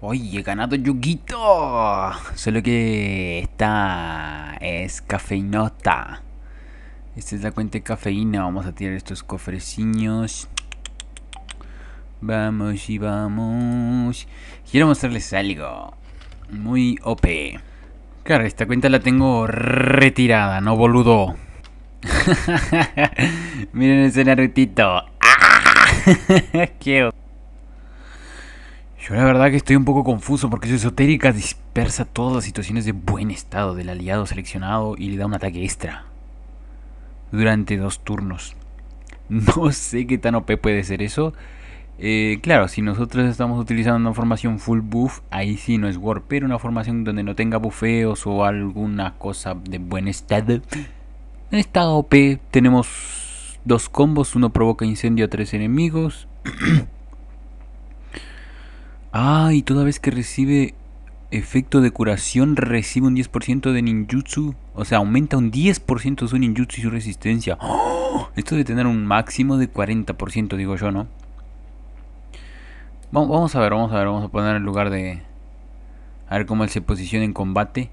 Oye, ganado Yuguito. Solo que está. Es cafeinota. Esta es la cuenta de cafeína. Vamos a tirar estos cofreciños. Vamos y vamos. Quiero mostrarles algo. Muy OP. Claro, esta cuenta la tengo retirada, no boludo. Miren ese Narutito. ¡Qué yo la verdad que estoy un poco confuso porque su esotérica dispersa todas las situaciones de buen estado del aliado seleccionado y le da un ataque extra durante dos turnos. No sé qué tan OP puede ser eso. Eh, claro, si nosotros estamos utilizando una formación full buff, ahí sí no es war, pero una formación donde no tenga bufeos o alguna cosa de buen estado. En estado OP tenemos dos combos, uno provoca incendio a tres enemigos. Ah, y toda vez que recibe efecto de curación, recibe un 10% de ninjutsu. O sea, aumenta un 10% su ninjutsu y su resistencia. ¡Oh! Esto de tener un máximo de 40%, digo yo, ¿no? Vamos a ver, vamos a ver, vamos a poner en lugar de... A ver cómo él se posiciona en combate.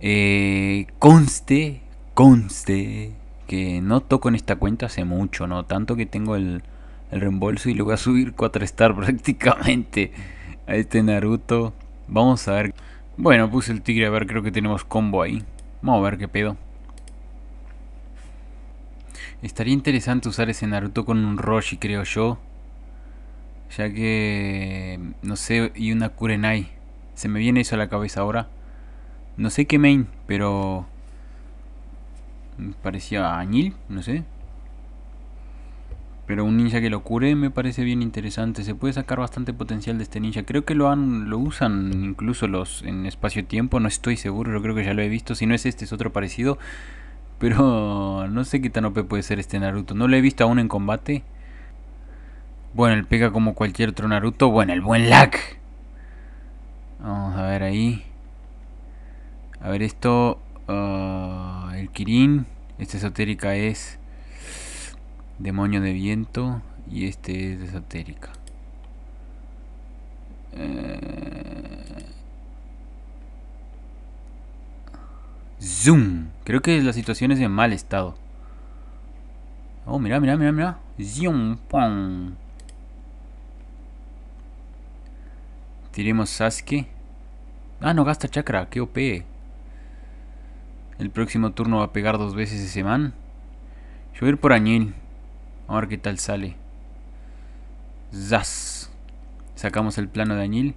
Eh, conste, conste que no toco en esta cuenta hace mucho, ¿no? Tanto que tengo el, reembolso y luego voy a subir 4 star prácticamente a este Naruto. Vamos a ver. Bueno, puse el tigre, a ver, creo que tenemos combo ahí. Vamos a ver qué pedo. Estaría interesante usar ese Naruto con un Roshi, creo yo. Ya que... No sé, y una Kurenai. Se me viene eso a la cabeza ahora. No sé qué main, pero... Parecía añil, no sé. Pero un ninja que lo cure me parece bien interesante. Se puede sacar bastante potencial de este ninja. Creo que lo han, lo usan incluso los en espacio-tiempo. No estoy seguro, yo creo que ya lo he visto. Si no es este, es otro parecido. Pero no sé qué tan OP puede ser este Naruto. No lo he visto aún en combate. Bueno, él pega como cualquier otro Naruto. Bueno, el buen lag. Vamos a ver ahí. A ver esto. Ah, el Kirin. Esta esotérica es Demonio de viento y este es de esotérica. Eh, zoom. Creo que la situación es de mal estado. Oh, mira, mira, mira, mira. Zoom, pong. Tiremos Sasuke. Ah, no gasta chakra, que OP. El próximo turno va a pegar dos veces ese man. Yo voy a ir por Añil a ver qué tal sale. ¡Zas! Sacamos el plano de añil.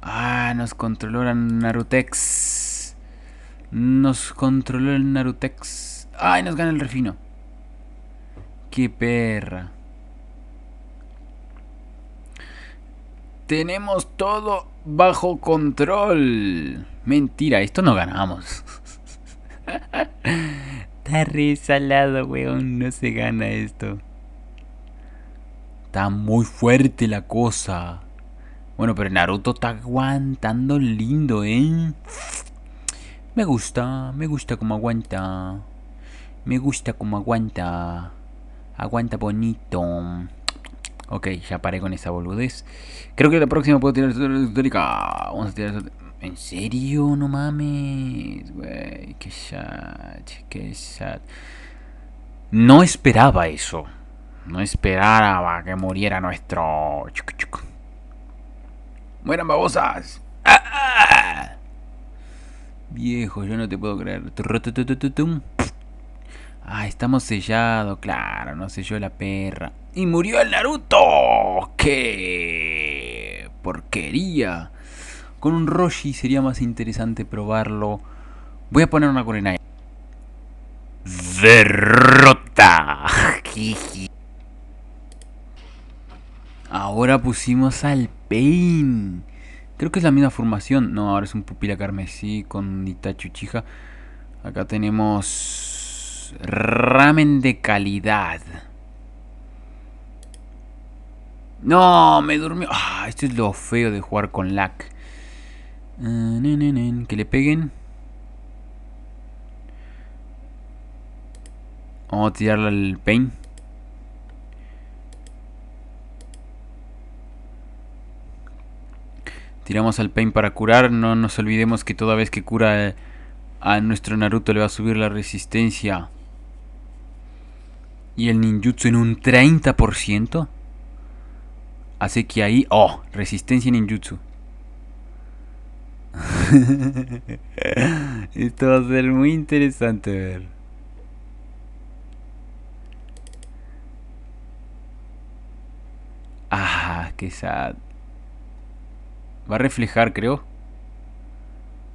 Ah, nos controló el Narutex. Nos controló el Narutex. ¡Ay, nos gana el refino! ¡Qué perra! Tenemos todo bajo control. Mentira, esto no ganamos. Está re salado, weón. No se gana esto. Está muy fuerte la cosa. Bueno, pero Naruto está aguantando lindo, ¿eh? Me gusta, me gusta como aguanta. Me gusta como aguanta. Aguanta bonito. Ok, ya paré con esa boludez. Creo que la próxima puedo tirar Vamos a tirar ¿En serio? No mames, güey. Qué sad, qué sad. No esperaba eso. No esperaba que muriera nuestro. Mueran babosas. Viejo, yo no te puedo creer. Ah, estamos sellados, claro, no selló la perra. Y murió el Naruto. ¡Qué porquería! Con un Roshi sería más interesante probarlo. Voy a poner una Kurenai. Derrota. Ahora pusimos al Pain. Creo que es la misma formación. No, ahora es un pupila carmesí con Itachi Uchiha. Acá tenemos ramen de calidad. No, me durmió. Ah, esto es lo feo de jugar con Lack eh, que le peguen. Vamos a tirarle al pain. Tiramos al pain para curar. No nos olvidemos que toda vez que cura eh, a nuestro Naruto le va a subir la resistencia. Y el ninjutsu en un 30%. Así que ahí... Oh, resistencia ninjutsu. Esto va a ser muy interesante ver. Ah, qué sad. Va a reflejar, creo.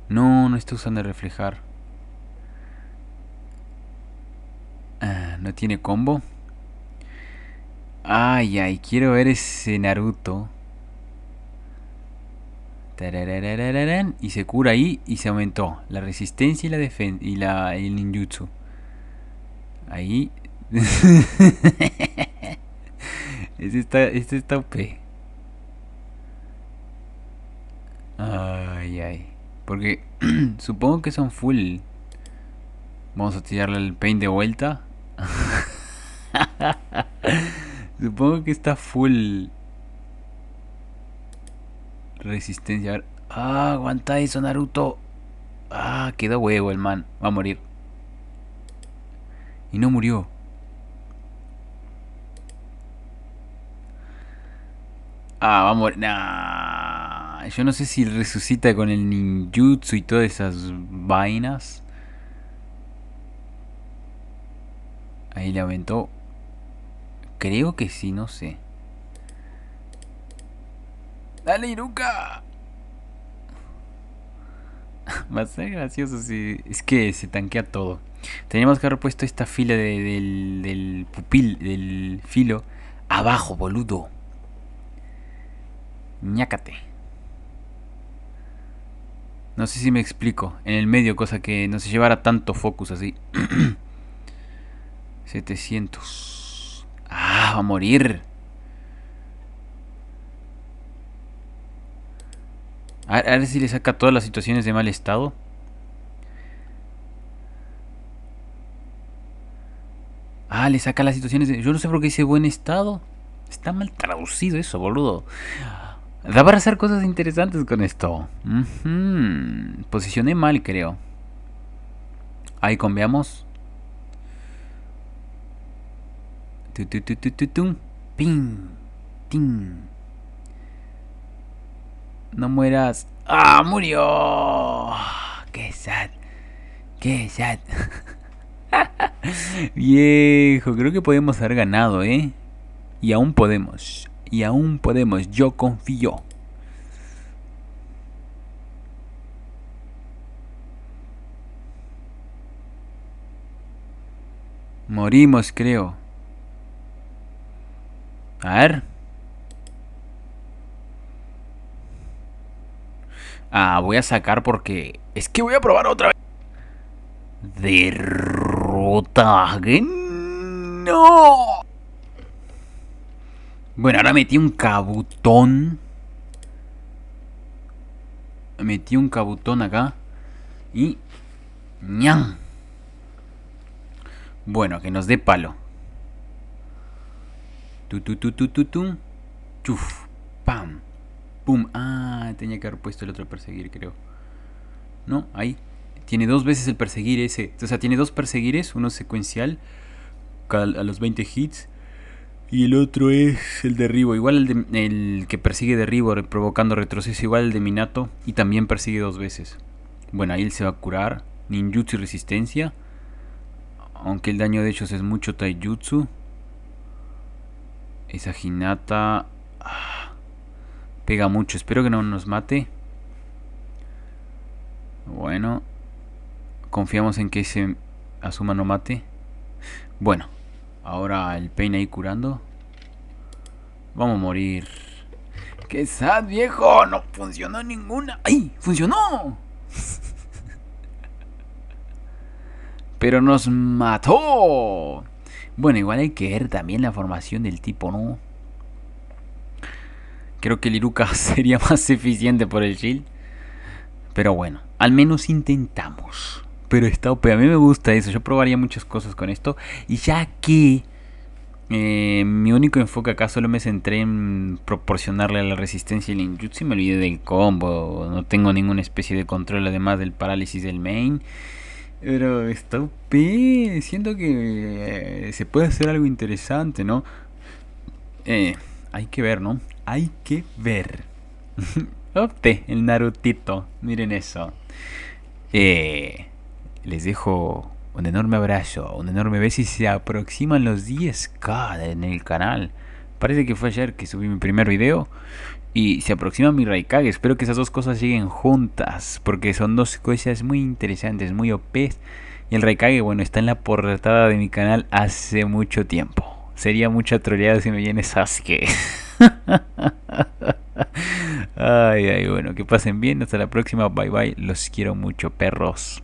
No, no está usando reflejar. Ah, no tiene combo. Ay, ay, quiero ver ese Naruto. Y se cura ahí y se aumentó la resistencia y la defensa y la el ninjutsu. Ahí. este está este OP. Ay, ay. Porque supongo que son full. Vamos a tirarle el pain de vuelta. supongo que está full Resistencia. ver. Ah, aguanta eso, Naruto. Ah, quedó huevo el man. Va a morir. Y no murió. Ah, va a morir. Yo no sé si resucita con el ninjutsu y todas esas vainas. Ahí le aventó. Creo que sí, no sé. ¡Dale, Iruka! Va a ser gracioso si. Es que se tanquea todo. Teníamos que haber puesto esta fila del, del pupil, del filo, abajo, boludo. Ñácate. No sé si me explico. En el medio, cosa que no se llevara tanto focus así. 700. Ah, va a morir. A, ver si le saca todas las situaciones de mal estado. Ah, le saca las situaciones de... Yo no sé por qué dice buen estado. Está mal traducido eso, boludo. Da para hacer cosas interesantes con esto. Posicioné mal, creo. Ahí conveamos. tu, tu, Ping. No mueras. ¡Ah, murió! ¡Qué sad! ¡Qué sad! Viejo, creo que podemos haber ganado, ¿eh? Y aún podemos. Y aún podemos. Yo confío. Morimos, creo. A ver. Ah, voy a sacar porque es que voy a probar otra vez. Derrota. No. Bueno, ahora metí un cabutón. Metí un cabutón acá. Y... ¡Ñan! Bueno, que nos dé palo. Tú, tú, tú, tú, tú, tu. Chuf. Pam. Ah, tenía que haber puesto el otro perseguir, creo. No, ahí. Tiene dos veces el perseguir ese. O sea, tiene dos perseguires, uno secuencial a los 20 hits. Y el otro es el derribo. Igual el, el que persigue derribo provocando retroceso. Igual el de Minato. Y también persigue dos veces. Bueno, ahí él se va a curar. Ninjutsu y resistencia. Aunque el daño de ellos es mucho taijutsu. Esa Hinata Pega mucho, espero que no nos mate. Bueno. Confiamos en que ese asuma no mate. Bueno. Ahora el peine ahí curando. Vamos a morir. ¡Qué sad, viejo! No funcionó ninguna. ¡Ay! ¡Funcionó! Pero nos mató. Bueno, igual hay que ver también la formación del tipo, ¿no? Creo que el Iruka sería más eficiente por el shield. Pero bueno, al menos intentamos. Pero está OP. A mí me gusta eso. Yo probaría muchas cosas con esto. Y ya que eh, mi único enfoque acá solo me centré en proporcionarle la resistencia y el ninjutsu. Me olvidé del combo. No tengo ninguna especie de control además del parálisis del main. Pero está up, Siento que eh, se puede hacer algo interesante, ¿no? Eh, hay que ver, ¿no? hay que ver. Opte, el Narutito. Miren eso. Eh, les dejo un enorme abrazo, un enorme beso y se aproximan los 10k en el canal. Parece que fue ayer que subí mi primer video y se aproxima mi Raikage. Espero que esas dos cosas lleguen juntas porque son dos cosas muy interesantes, muy OP. Y el Raikage, bueno, está en la portada de mi canal hace mucho tiempo. Sería mucha troleada si me viene Sasuke. ay, ay, bueno, que pasen bien. Hasta la próxima. Bye, bye. Los quiero mucho, perros.